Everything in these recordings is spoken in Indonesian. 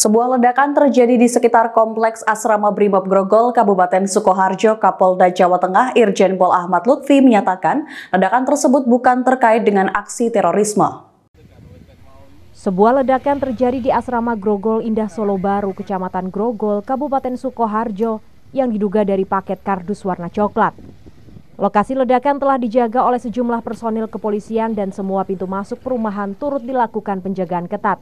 Sebuah ledakan terjadi di sekitar kompleks Asrama Brimob Grogol, Kabupaten Sukoharjo, Kapolda Jawa Tengah, Irjen Pol Ahmad Lutfi menyatakan ledakan tersebut bukan terkait dengan aksi terorisme. Sebuah ledakan terjadi di Asrama Grogol Indah Solo Baru, Kecamatan Grogol, Kabupaten Sukoharjo, yang diduga dari paket kardus warna coklat. Lokasi ledakan telah dijaga oleh sejumlah personil kepolisian dan semua pintu masuk perumahan turut dilakukan penjagaan ketat.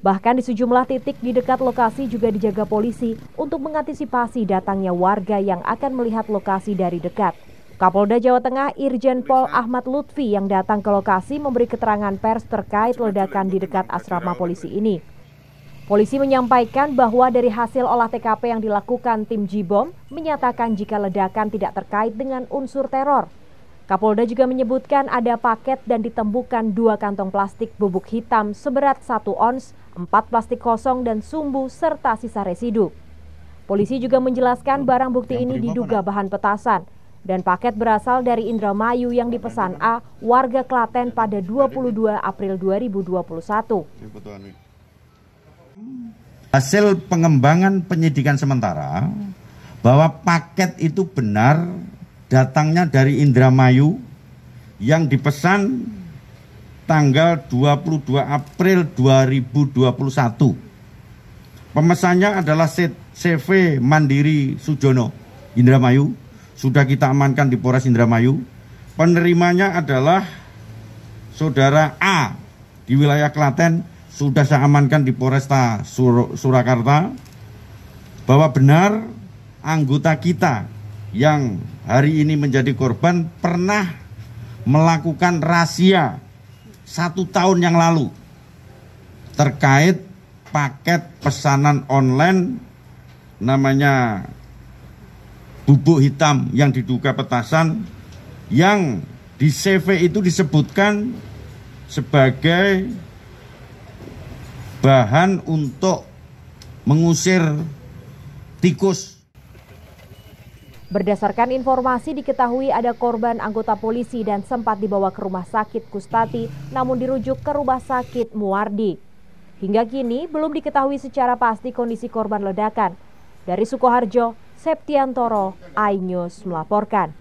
Bahkan di sejumlah titik di dekat lokasi juga dijaga polisi untuk mengantisipasi datangnya warga yang akan melihat lokasi dari dekat. Kapolda Jawa Tengah Irjen Pol Ahmad Lutfi yang datang ke lokasi memberi keterangan pers terkait ledakan di dekat asrama polisi ini. Polisi menyampaikan bahwa dari hasil olah TKP yang dilakukan tim Jibom menyatakan jika ledakan tidak terkait dengan unsur teror. Kapolda juga menyebutkan ada paket dan ditemukan dua kantong plastik bubuk hitam seberat satu ons empat plastik kosong dan sumbu serta sisa residu. Polisi juga menjelaskan barang bukti ini diduga bahan petasan dan paket berasal dari Indramayu yang dipesan A warga Klaten pada 22 April 2021. Hasil pengembangan penyidikan sementara bahwa paket itu benar datangnya dari Indramayu yang dipesan tanggal 22 April 2021. Pemesannya adalah CV Mandiri Sujono Indramayu. Sudah kita amankan di Polres Indramayu. Penerimanya adalah saudara A di wilayah Klaten sudah saya amankan di Polresta Sur Surakarta bahwa benar anggota kita yang hari ini menjadi korban pernah melakukan rahasia satu tahun yang lalu terkait paket pesanan online namanya bubuk hitam yang diduga petasan yang di CV itu disebutkan sebagai bahan untuk mengusir tikus Berdasarkan informasi diketahui ada korban anggota polisi dan sempat dibawa ke rumah sakit Kustati namun dirujuk ke rumah sakit Muardi. Hingga kini belum diketahui secara pasti kondisi korban ledakan. Dari Sukoharjo, Septiantoro, iNews melaporkan.